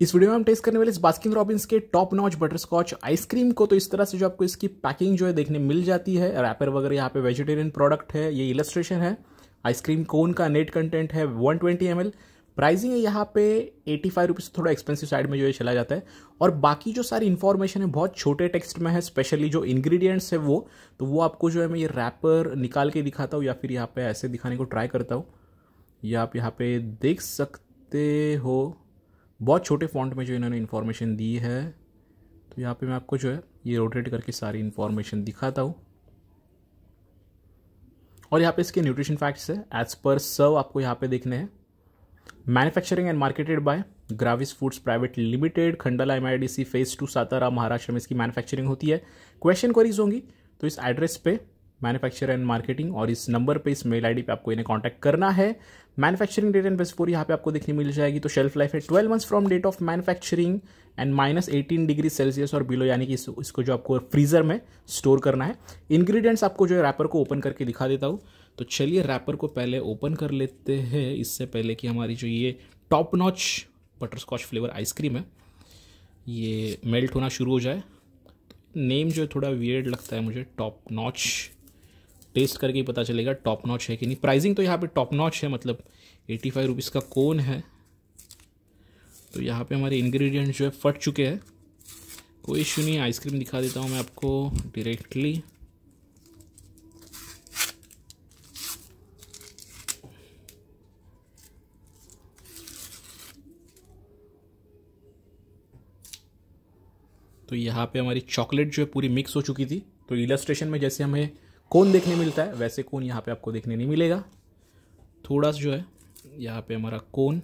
इस वीडियो में हम टेस्ट करने वाले इस बास्किन रॉबिन्स के top notch butterscotch ice cream को तो इस तरह से जो आपको इसकी पैकिंग जो है देखने मिल जाती है रैपर वगैरह यहाँ पे वेजिटेरियन प्रोडक्ट है ये इलस्ट्रेशन है आइसक्रीम कोन का नेट कंटेंट है 120 ट्वेंटी प्राइसिंग है यहाँ पे एटी फाइव रुपीज़ तो थोड़ा एक्सपेंसिव साइड में जो है चला जाता है और बाकी जो सारी इन्फॉर्मेशन है बहुत छोटे टेक्स्ट में है स्पेशली जो इंग्रेडिएंट्स है वो तो वो आपको जो है मैं ये रैपर निकाल के दिखाता हूँ या फिर यहाँ पे ऐसे दिखाने को ट्राई करता हूँ ये आप यहाँ पे देख सकते हो बहुत छोटे फॉन्ट में जो इन्होंने इन्फॉर्मेशन दी है तो यहाँ पे मैं आपको जो है ये रोटेट करके सारी इन्फॉर्मेशन दिखाता हूँ और यहाँ पे इसके न्यूट्रिशन फैक्ट्स है एज पर सर्व आपको यहाँ पे देखने हैं manufacturing and marketed by Gravis foods private limited Khandala M phase two Satara Maharashtra में इसकी मैन्युफैक्चरिंग होती है क्वेश्चन क्वेरीज होंगी तो इस एड्रेस पे मैन्युफैक्चर एंड मार्केटिंग और इस नंबर पे इस मेल आईडी पे आपको इन्हें कांटेक्ट करना है मैन्युफैक्चरिंग डेट एंड बेस्ट यहाँ पे आपको देखने मिल जाएगी तो शेल्फ लाइफ है twelve months from date of manufacturing and minus eighteen degree Celsius और बिलो यानी कि इस, इसको जो आपको फ्रीजर में स्टोर करना है इन्ग्रीडियंट्स आपको जो है रैपर को ओपन करके दिखा देता हूँ तो चलिए रैपर को पहले ओपन कर लेते हैं इससे पहले कि हमारी जो ये top notch butterscotch flavour ice cream है ये मेल्ट होना शुरू हो जाए नेम तो जो थोड़ा वियर्ड लगता है मुझे टॉप नॉच टेस्ट करके ही पता चलेगा टॉप नॉच है कि नहीं प्राइसिंग तो यहाँ पे टॉप नॉच है मतलब एटी फाइव रुपीज़ का कोन है तो यहाँ पे हमारे इंग्रेडिएंट्स जो है फट चुके हैं कोई इश्यू नहीं आइसक्रीम दिखा देता हूँ मैं आपको डायरेक्टली तो यहाँ पे हमारी चॉकलेट जो है पूरी मिक्स हो चुकी थी तो इलस्ट्रेशन में जैसे हमें कौन देखने मिलता है वैसे कौन यहाँ पे आपको देखने नहीं मिलेगा थोड़ा सा जो है यहाँ पे हमारा कौन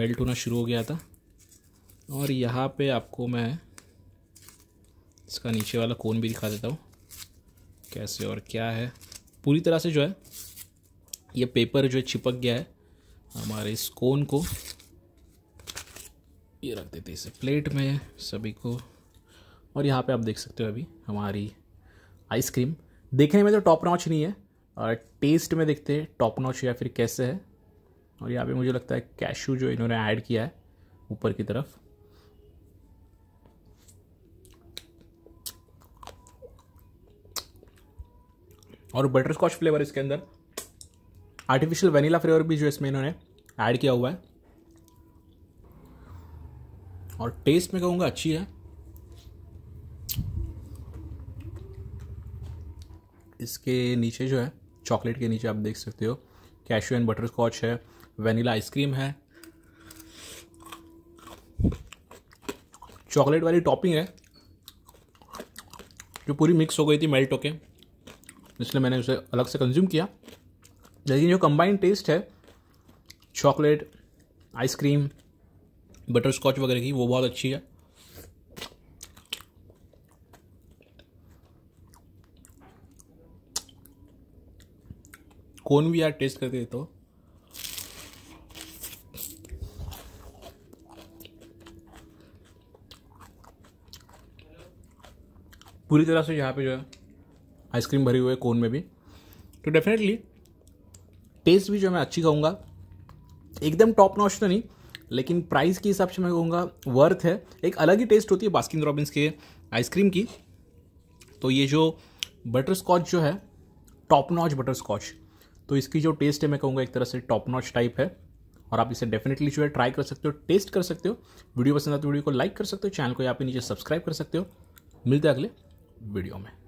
मेल्ट होना शुरू हो गया था और यहाँ पे आपको मैं इसका नीचे वाला कोन भी दिखा देता हूँ कैसे और क्या है पूरी तरह से जो है ये पेपर जो है चिपक गया है हमारे इस कौन को ये रख देते इसे प्लेट में सभी को और यहाँ पे आप देख सकते हो अभी हमारी आइसक्रीम देखने में तो टॉप नॉच नहीं है और टेस्ट में देखते हैं टॉप नॉच या फिर कैसे है और यहाँ पे मुझे लगता है कैशू जो इन्होंने ऐड किया है ऊपर की तरफ और बटर स्कॉच फ्लेवर इसके अंदर आर्टिफिशियल वनीला फ्लेवर भी जो इसमें इन्होंने ऐड किया हुआ है और टेस्ट में कहूँगा अच्छी है इसके नीचे जो है चॉकलेट के नीचे आप देख सकते हो कैशू एंड बटर स्कॉच है वनीला आइसक्रीम है चॉकलेट वाली टॉपिंग है जो पूरी मिक्स हो गई थी मेल्ट होके इसलिए मैंने उसे अलग से कंज्यूम किया लेकिन जो कंबाइंड टेस्ट है चॉकलेट आइसक्रीम बटर स्कॉच वगैरह की वो बहुत अच्छी है कौन भी यार टेस्ट करके देता पूरी तरह से यहाँ पे जो है आइसक्रीम भरी हुई है कोन में भी तो डेफिनेटली टेस्ट भी जो मैं अच्छी कहूँगा एकदम टॉप नॉच तो नहीं लेकिन प्राइस के हिसाब से मैं कहूँगा वर्थ है एक अलग ही टेस्ट होती है बास्किन रॉबिन्स के आइसक्रीम की तो ये जो बटर स्कॉच जो है टॉप नॉच बटर स्कॉच तो इसकी जो टेस्ट है मैं कहूँगा एक तरह से टॉप नॉच टाइप है और आप इसे डेफिनेटली जो है ट्राई कर सकते हो टेस्ट कर सकते हो वीडियो पसंद आए तो वीडियो को लाइक कर सकते हो चैनल को यहाँ पे नीचे सब्सक्राइब कर सकते हो मिलते हैं अगले वीडियो में